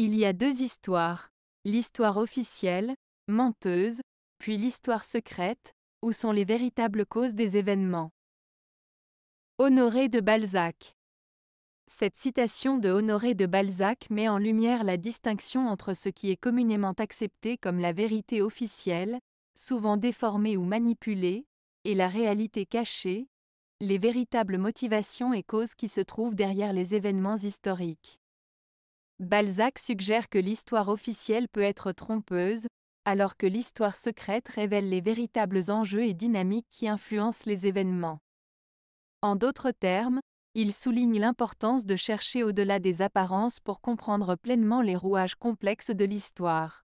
Il y a deux histoires. L'histoire officielle, menteuse, puis l'histoire secrète, où sont les véritables causes des événements. Honoré de Balzac. Cette citation de Honoré de Balzac met en lumière la distinction entre ce qui est communément accepté comme la vérité officielle, souvent déformée ou manipulée, et la réalité cachée, les véritables motivations et causes qui se trouvent derrière les événements historiques. Balzac suggère que l'histoire officielle peut être trompeuse, alors que l'histoire secrète révèle les véritables enjeux et dynamiques qui influencent les événements. En d'autres termes, il souligne l'importance de chercher au-delà des apparences pour comprendre pleinement les rouages complexes de l'histoire.